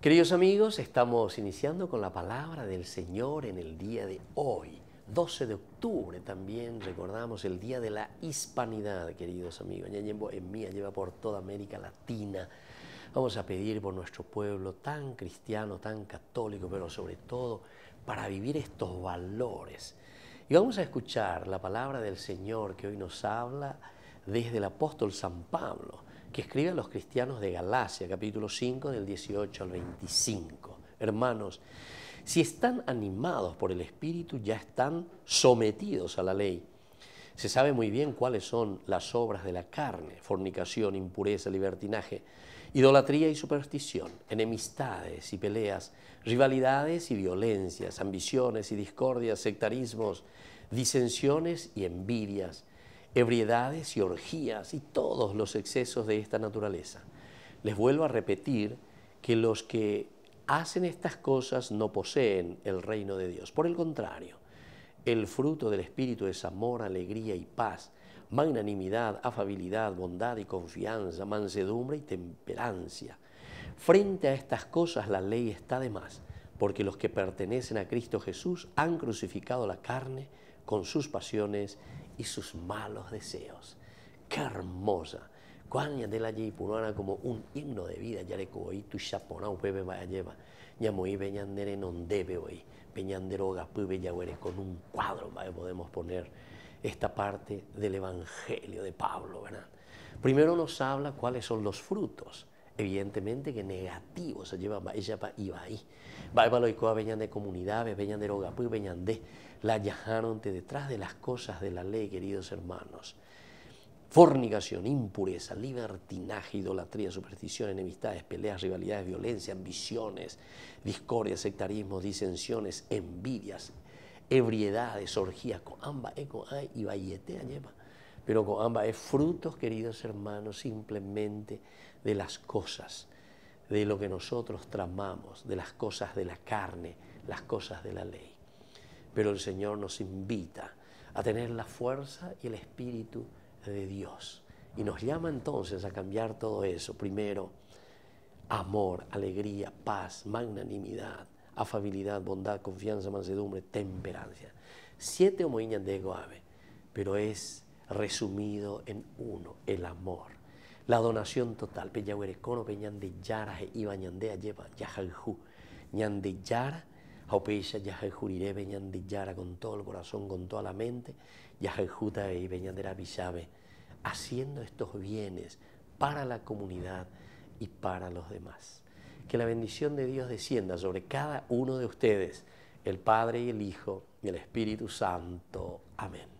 Queridos amigos, estamos iniciando con la palabra del Señor en el día de hoy. 12 de octubre también recordamos el Día de la Hispanidad, queridos amigos. Ñañembo en mía lleva por toda América Latina. Vamos a pedir por nuestro pueblo tan cristiano, tan católico, pero sobre todo para vivir estos valores. Y vamos a escuchar la palabra del Señor que hoy nos habla desde el apóstol San Pablo, que escribe a los cristianos de Galacia, capítulo 5, del 18 al 25. Hermanos, si están animados por el Espíritu, ya están sometidos a la ley. Se sabe muy bien cuáles son las obras de la carne, fornicación, impureza, libertinaje, idolatría y superstición, enemistades y peleas, rivalidades y violencias, ambiciones y discordias, sectarismos, disensiones y envidias ebriedades y orgías y todos los excesos de esta naturaleza. Les vuelvo a repetir que los que hacen estas cosas no poseen el reino de Dios. Por el contrario, el fruto del Espíritu es amor, alegría y paz, magnanimidad, afabilidad, bondad y confianza, mansedumbre y temperancia. Frente a estas cosas la ley está de más, porque los que pertenecen a Cristo Jesús han crucificado la carne con sus pasiones y sus malos deseos. ¡Qué hermosa! de la pulona como un himno de vida, ya le coí tu chaponao, un vaya lleva, ya moí peñandere non debe hoy, peñandero gapuve ya con un cuadro, podemos poner esta parte del Evangelio de Pablo, ¿verdad? Primero nos habla cuáles son los frutos evidentemente que negativo se lleva ella para ahí y loicoa venían de comunidades, venían de Rogapú, venían de la yajaron detrás de las cosas de la ley, queridos hermanos. Fornicación, impureza, libertinaje, idolatría, superstición, enemistades, peleas, rivalidades, violencia, ambiciones, discordia, sectarismo, disensiones, envidias, ebriedades, orgías, ambas eco, ay, y lleva pero ambas es frutos, queridos hermanos, simplemente de las cosas, de lo que nosotros tramamos, de las cosas de la carne, las cosas de la ley. Pero el Señor nos invita a tener la fuerza y el espíritu de Dios. Y nos llama entonces a cambiar todo eso. Primero, amor, alegría, paz, magnanimidad, afabilidad, bondad, confianza, mansedumbre, temperancia. Siete homoíñas de Goave, pero es resumido en uno, el amor. La donación total, Peñahuerecono, Peñande Yara, Ibañandea, Lleva, Yajaljú, Ñande Yara, yajajú iré Peñande Yara, con todo el corazón, con toda la mente, Yajaljuta y Peñandera Bisabe, haciendo estos bienes para la comunidad y para los demás. Que la bendición de Dios descienda sobre cada uno de ustedes, el Padre y el Hijo y el Espíritu Santo. Amén.